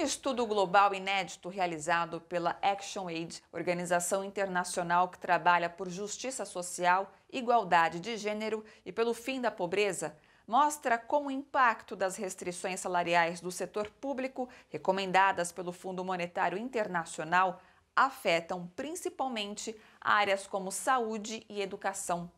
Um estudo global inédito realizado pela ActionAid, organização internacional que trabalha por justiça social, igualdade de gênero e pelo fim da pobreza, mostra como o impacto das restrições salariais do setor público recomendadas pelo Fundo Monetário Internacional afetam principalmente áreas como saúde e educação.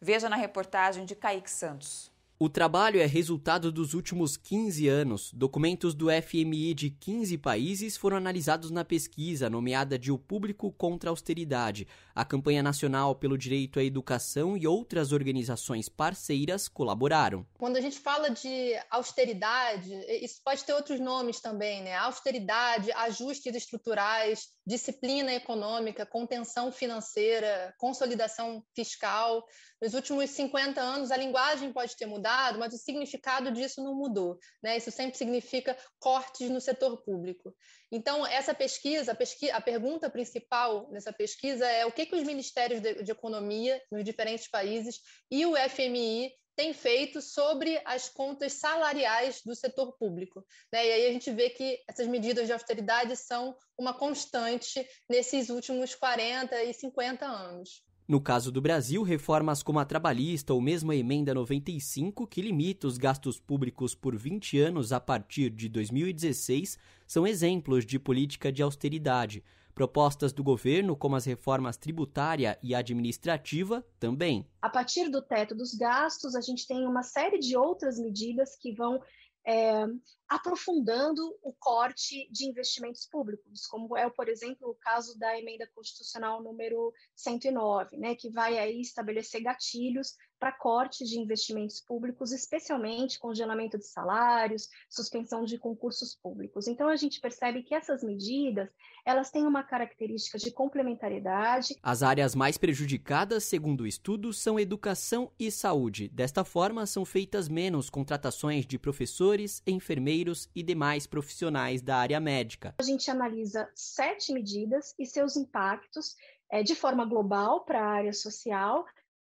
Veja na reportagem de Kaique Santos. O trabalho é resultado dos últimos 15 anos. Documentos do FMI de 15 países foram analisados na pesquisa nomeada de O Público contra a Austeridade. A Campanha Nacional pelo Direito à Educação e outras organizações parceiras colaboraram. Quando a gente fala de austeridade, isso pode ter outros nomes também, né? Austeridade, ajustes estruturais, disciplina econômica, contenção financeira, consolidação fiscal. Nos últimos 50 anos, a linguagem pode ter mudado mudado, mas o significado disso não mudou. Né? Isso sempre significa cortes no setor público. Então, essa pesquisa, a, a pergunta principal nessa pesquisa é o que, que os ministérios de, de economia nos diferentes países e o FMI têm feito sobre as contas salariais do setor público. Né? E aí a gente vê que essas medidas de austeridade são uma constante nesses últimos 40 e 50 anos. No caso do Brasil, reformas como a trabalhista ou mesmo a emenda 95, que limita os gastos públicos por 20 anos a partir de 2016, são exemplos de política de austeridade. Propostas do governo, como as reformas tributária e administrativa, também. A partir do teto dos gastos, a gente tem uma série de outras medidas que vão é, aprofundando o corte de investimentos públicos, como é, por exemplo, o caso da emenda constitucional número 109, né, que vai aí estabelecer gatilhos para corte de investimentos públicos, especialmente congelamento de salários, suspensão de concursos públicos. Então a gente percebe que essas medidas, elas têm uma característica de complementariedade. As áreas mais prejudicadas, segundo o estudo, são educação e saúde. Desta forma, são feitas menos contratações de professores, enfermeiros e demais profissionais da área médica. A gente analisa sete medidas e seus impactos eh, de forma global para a área social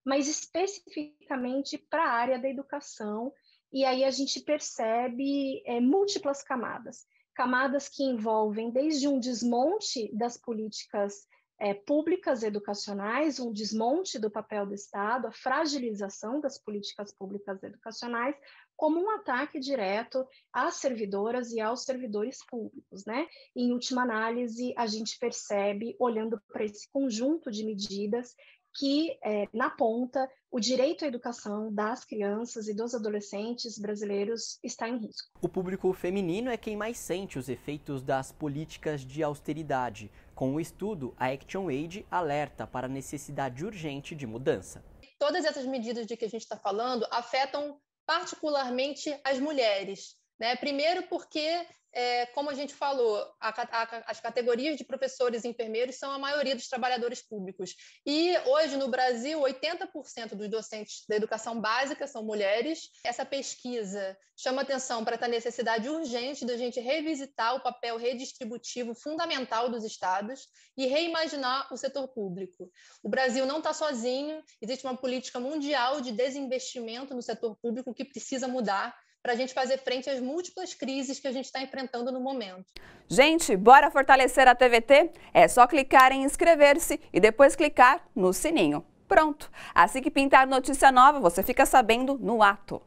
mas especificamente para a área da educação. E aí a gente percebe é, múltiplas camadas camadas que envolvem desde um desmonte das políticas é, públicas educacionais, um desmonte do papel do Estado, a fragilização das políticas públicas educacionais, como um ataque direto às servidoras e aos servidores públicos, né? Em última análise, a gente percebe, olhando para esse conjunto de medidas, que, é, na ponta, o direito à educação das crianças e dos adolescentes brasileiros está em risco. O público feminino é quem mais sente os efeitos das políticas de austeridade. Com o estudo, a Action Aid alerta para a necessidade urgente de mudança. Todas essas medidas de que a gente está falando afetam particularmente as mulheres né? Primeiro, porque, é, como a gente falou, a, a, as categorias de professores e enfermeiros são a maioria dos trabalhadores públicos. E hoje, no Brasil, 80% dos docentes da educação básica são mulheres. Essa pesquisa chama atenção para essa necessidade urgente da gente revisitar o papel redistributivo fundamental dos estados e reimaginar o setor público. O Brasil não está sozinho, existe uma política mundial de desinvestimento no setor público que precisa mudar para a gente fazer frente às múltiplas crises que a gente está enfrentando no momento. Gente, bora fortalecer a TVT? É só clicar em inscrever-se e depois clicar no sininho. Pronto! Assim que pintar notícia nova, você fica sabendo no ato.